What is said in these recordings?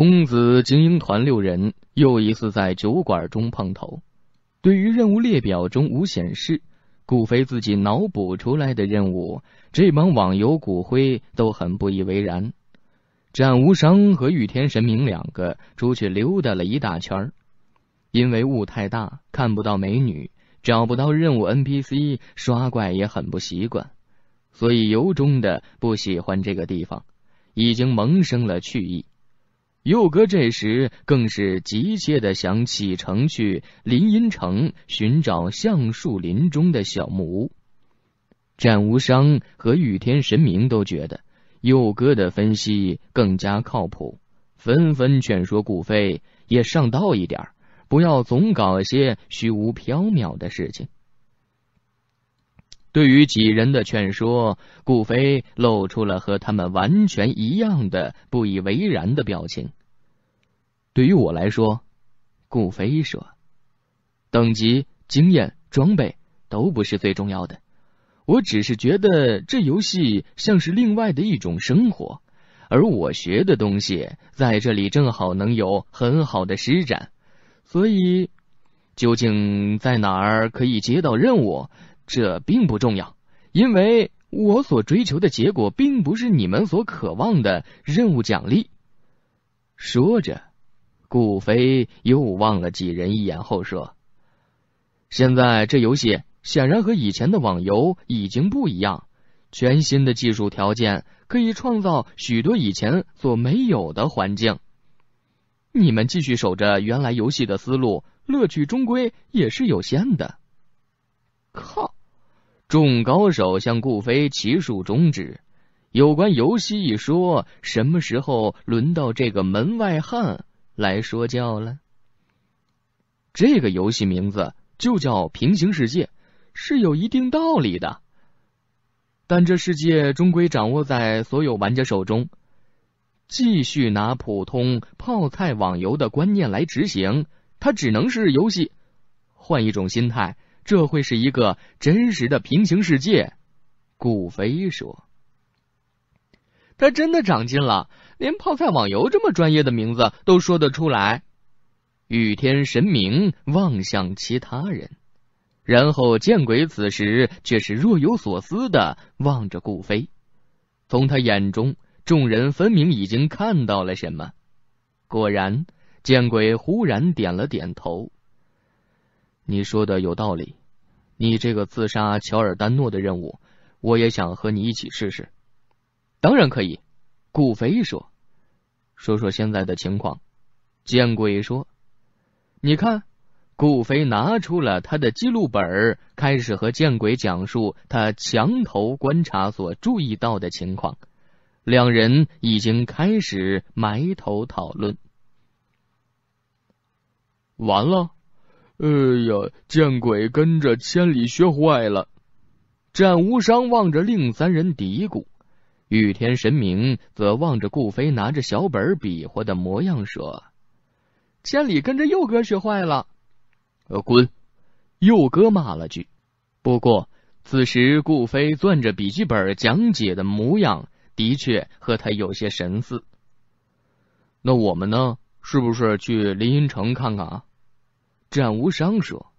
公子精英团六人又一次在酒馆中碰头。对于任务列表中无显示，顾飞自己脑补出来的任务，这帮网游骨灰都很不以为然。战无伤和御天神明两个出去溜达了一大圈因为雾太大，看不到美女，找不到任务 NPC，刷怪也很不习惯，所以由衷的不喜欢这个地方，已经萌生了去意。佑哥这时更是急切的想启程去林荫城寻找橡树林中的小木屋，战无伤和御天神明都觉得佑哥的分析更加靠谱，纷纷劝说顾飞也上道一点不要总搞些虚无缥缈的事情。对于几人的劝说，顾飞露出了和他们完全一样的不以为然的表情。对于我来说，顾飞说：“等级、经验、装备都不是最重要的，我只是觉得这游戏像是另外的一种生活，而我学的东西在这里正好能有很好的施展。所以，究竟在哪儿可以接到任务？”这并不重要，因为我所追求的结果并不是你们所渴望的任务奖励。说着，顾飞又望了几人一眼后说：“现在这游戏显然和以前的网游已经不一样，全新的技术条件可以创造许多以前所没有的环境。你们继续守着原来游戏的思路，乐趣终归也是有限的。”靠！众高手向顾飞齐竖中指。有关游戏一说，什么时候轮到这个门外汉来说教了？这个游戏名字就叫《平行世界》，是有一定道理的。但这世界终归掌握在所有玩家手中。继续拿普通泡菜网游的观念来执行，它只能是游戏。换一种心态。这会是一个真实的平行世界，顾飞说：“他真的长进了，连泡菜网游这么专业的名字都说得出来。”雨天神明望向其他人，然后见鬼，此时却是若有所思的望着顾飞。从他眼中，众人分明已经看到了什么。果然，见鬼忽然点了点头：“你说的有道理。”你这个自杀乔尔丹诺的任务，我也想和你一起试试。当然可以，顾飞说。说说现在的情况，见鬼说。你看，顾飞拿出了他的记录本，开始和见鬼讲述他墙头观察所注意到的情况。两人已经开始埋头讨论。完了。哎呀，见鬼，跟着千里学坏了！战无伤望着另三人嘀咕，玉天神明则望着顾飞拿着小本比划的模样说：“千里跟着佑哥学坏了。”呃，滚！佑哥骂了句。不过此时顾飞攥着笔记本讲解的模样，的确和他有些神似。那我们呢？是不是去林云城看看啊？战无伤说：“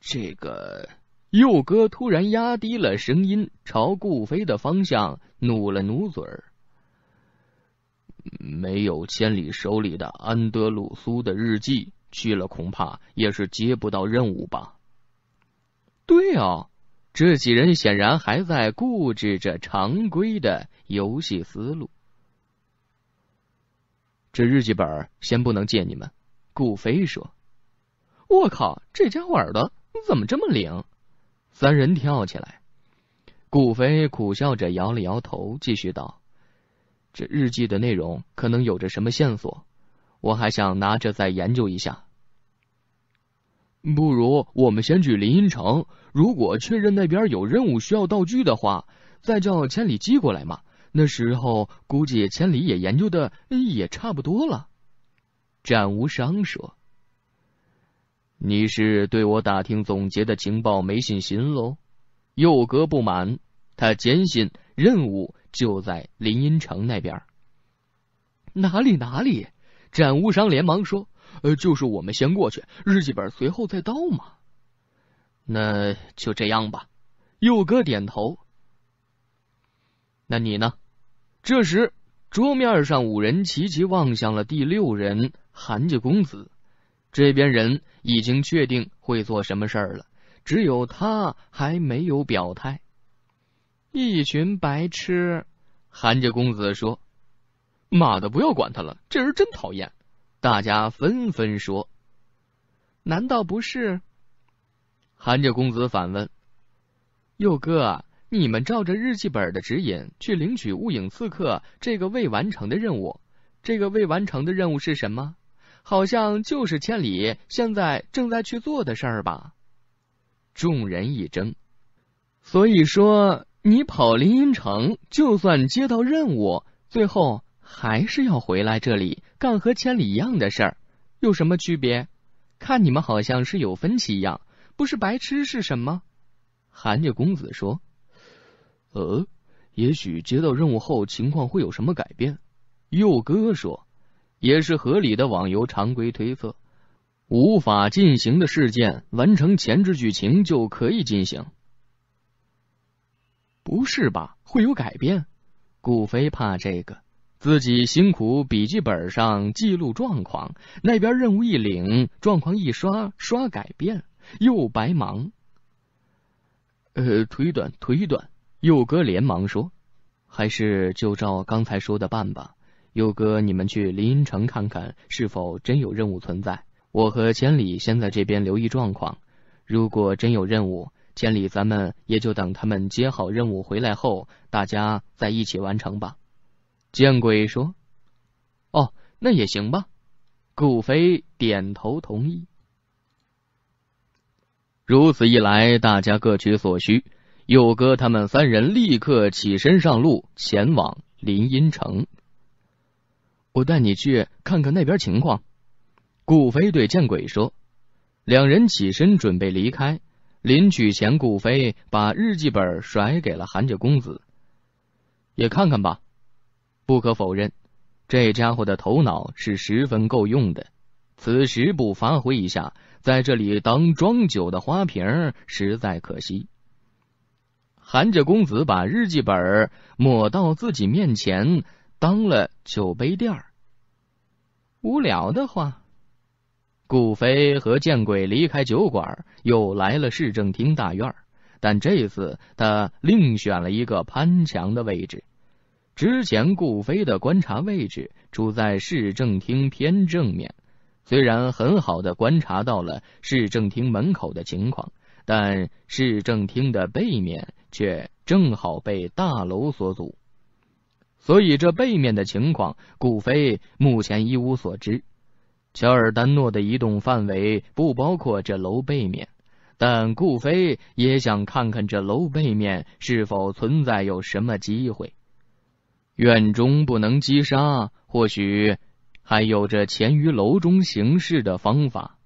这个。”佑哥突然压低了声音，朝顾飞的方向努了努嘴儿。没有千里手里的安德鲁苏的日记，去了恐怕也是接不到任务吧？对啊，这几人显然还在固执着常规的游戏思路。这日记本先不能借你们。”顾飞说。我靠，这家伙耳朵怎么这么灵？三人跳起来，顾飞苦笑着摇了摇头，继续道：“这日记的内容可能有着什么线索，我还想拿着再研究一下。不如我们先去林荫城，如果确认那边有任务需要道具的话，再叫千里寄过来嘛。那时候估计千里也研究的也差不多了。”战无伤说。你是对我打听总结的情报没信心喽？佑哥不满，他坚信任务就在林荫城那边。哪里哪里？展无伤连忙说：“呃，就是我们先过去，日记本随后再到嘛。”那就这样吧。佑哥点头。那你呢？这时桌面上五人齐齐望向了第六人韩家公子。这边人已经确定会做什么事儿了，只有他还没有表态。一群白痴，韩家公子说：“妈的，不要管他了，这人真讨厌。”大家纷纷说：“难道不是？”韩家公子反问：“佑哥，你们照着日记本的指引去领取‘雾影刺客’这个未完成的任务。这个未完成的任务是什么？”好像就是千里现在正在去做的事儿吧。众人一怔。所以说，你跑林荫城，就算接到任务，最后还是要回来这里干和千里一样的事儿，有什么区别？看你们好像是有分歧一样，不是白痴是什么？韩家公子说。呃，也许接到任务后情况会有什么改变。佑哥说。也是合理的网游常规推测，无法进行的事件完成前置剧情就可以进行。不是吧？会有改变？顾飞怕这个，自己辛苦笔记本上记录状况，那边任务一领，状况一刷，刷改变，又白忙。呃，推断推断，佑哥连忙说：“还是就照刚才说的办吧。”佑哥，你们去林荫城看看，是否真有任务存在？我和千里先在这边留意状况。如果真有任务，千里，咱们也就等他们接好任务回来后，大家再一起完成吧。见鬼说：“哦，那也行吧。”顾飞点头同意。如此一来，大家各取所需。佑哥他们三人立刻起身上路，前往林荫城。我带你去看看那边情况，顾飞对见鬼说。两人起身准备离开，临去前，顾飞把日记本甩给了韩家公子，也看看吧。不可否认，这家伙的头脑是十分够用的。此时不发挥一下，在这里当装酒的花瓶实在可惜。韩家公子把日记本抹到自己面前。当了酒杯垫儿。无聊的话，顾飞和见鬼离开酒馆，又来了市政厅大院。但这次他另选了一个攀墙的位置。之前顾飞的观察位置处在市政厅偏正面，虽然很好的观察到了市政厅门口的情况，但市政厅的背面却正好被大楼所阻。所以，这背面的情况，顾飞目前一无所知。乔尔丹诺的移动范围不包括这楼背面，但顾飞也想看看这楼背面是否存在有什么机会。院中不能击杀，或许还有着潜于楼中行事的方法。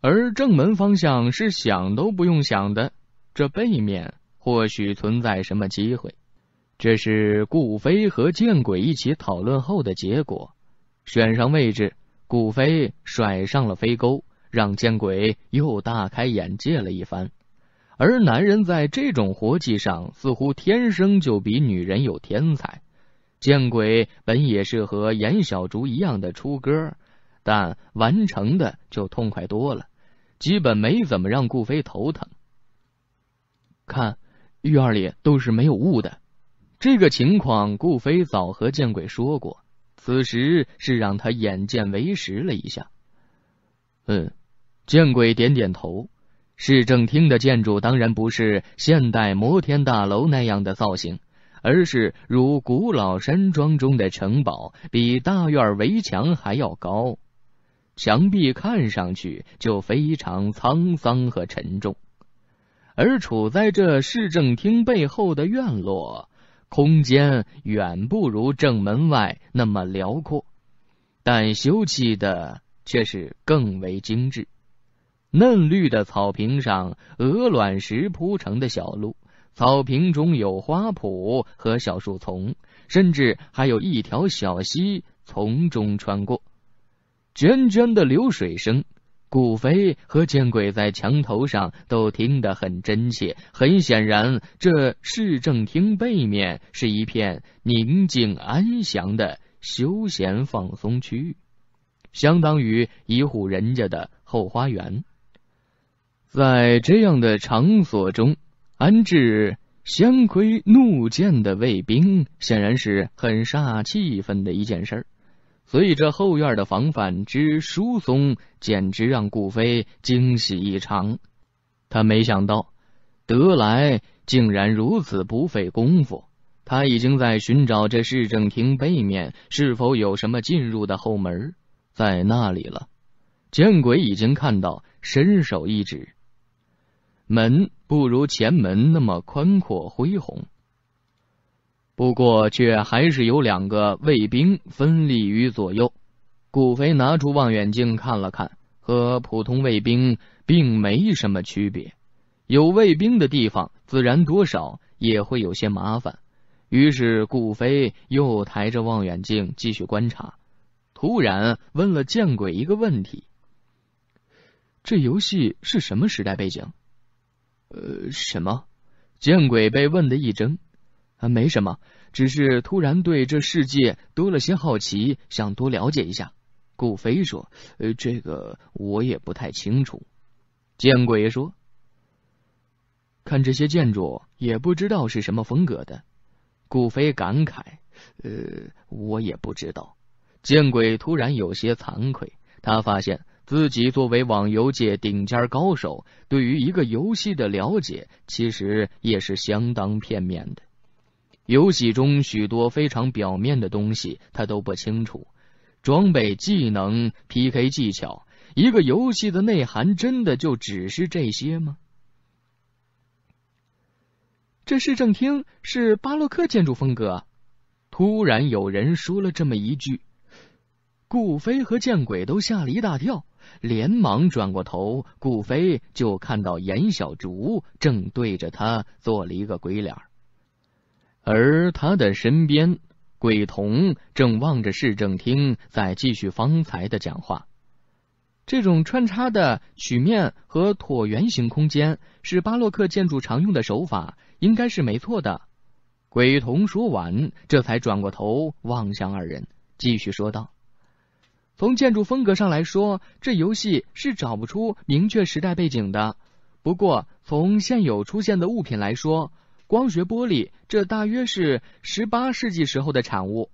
而正门方向是想都不用想的，这背面或许存在什么机会。这是顾飞和见鬼一起讨论后的结果。选上位置，顾飞甩上了飞钩，让见鬼又大开眼界了一番。而男人在这种活计上似乎天生就比女人有天才。见鬼本也是和颜小竹一样的出哥，但完成的就痛快多了，基本没怎么让顾飞头疼。看，院儿里都是没有雾的。这个情况，顾飞早和见鬼说过。此时是让他眼见为实了一下。嗯，见鬼点点头。市政厅的建筑当然不是现代摩天大楼那样的造型，而是如古老山庄中的城堡，比大院围墙还要高，墙壁看上去就非常沧桑和沉重。而处在这市政厅背后的院落。空间远不如正门外那么辽阔，但修葺的却是更为精致。嫩绿的草坪上，鹅卵石铺成的小路，草坪中有花圃和小树丛，甚至还有一条小溪从中穿过，涓涓的流水声。顾飞和见鬼在墙头上都听得很真切。很显然，这市政厅背面是一片宁静安详的休闲放松区相当于一户人家的后花园。在这样的场所中安置相盔怒剑的卫兵，显然是很煞气氛的一件事儿。所以这后院的防范之疏松，简直让顾飞惊喜异常。他没想到得来竟然如此不费功夫。他已经在寻找这市政厅背面是否有什么进入的后门，在那里了。见鬼，已经看到，伸手一指，门不如前门那么宽阔恢宏。不过，却还是有两个卫兵分立于左右。顾飞拿出望远镜看了看，和普通卫兵并没什么区别。有卫兵的地方，自然多少也会有些麻烦。于是，顾飞又抬着望远镜继续观察，突然问了见鬼一个问题：“这游戏是什么时代背景？”“呃，什么？”见鬼被问的一怔。啊，没什么，只是突然对这世界多了些好奇，想多了解一下。顾飞说：“呃，这个我也不太清楚。”见鬼说：“看这些建筑，也不知道是什么风格的。”顾飞感慨：“呃，我也不知道。”见鬼突然有些惭愧，他发现自己作为网游界顶尖高手，对于一个游戏的了解其实也是相当片面的。游戏中许多非常表面的东西，他都不清楚。装备、技能、PK 技巧，一个游戏的内涵真的就只是这些吗？这市政厅是巴洛克建筑风格。突然有人说了这么一句，顾飞和见鬼都吓了一大跳，连忙转过头。顾飞就看到严小竹正对着他做了一个鬼脸。而他的身边，鬼童正望着市政厅，在继续方才的讲话。这种穿插的曲面和椭圆形空间是巴洛克建筑常用的手法，应该是没错的。鬼童说完，这才转过头望向二人，继续说道：“从建筑风格上来说，这游戏是找不出明确时代背景的。不过，从现有出现的物品来说，”光学玻璃，这大约是十八世纪时候的产物。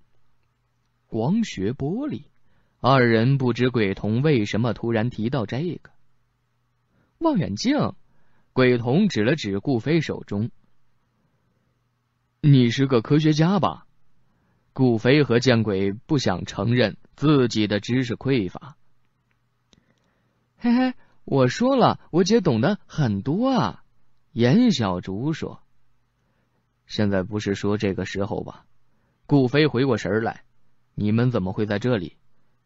光学玻璃，二人不知鬼童为什么突然提到这个。望远镜，鬼童指了指顾飞手中。你是个科学家吧？顾飞和见鬼不想承认自己的知识匮乏。嘿嘿，我说了，我姐懂得很多啊。严小竹说。现在不是说这个时候吧？顾飞回过神来，你们怎么会在这里？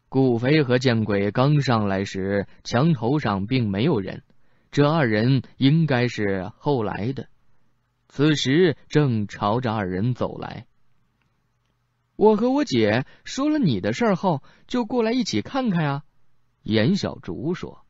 顾飞和见鬼刚上来时，墙头上并没有人，这二人应该是后来的，此时正朝着二人走来。我和我姐说了你的事儿后，就过来一起看看啊。严小竹说。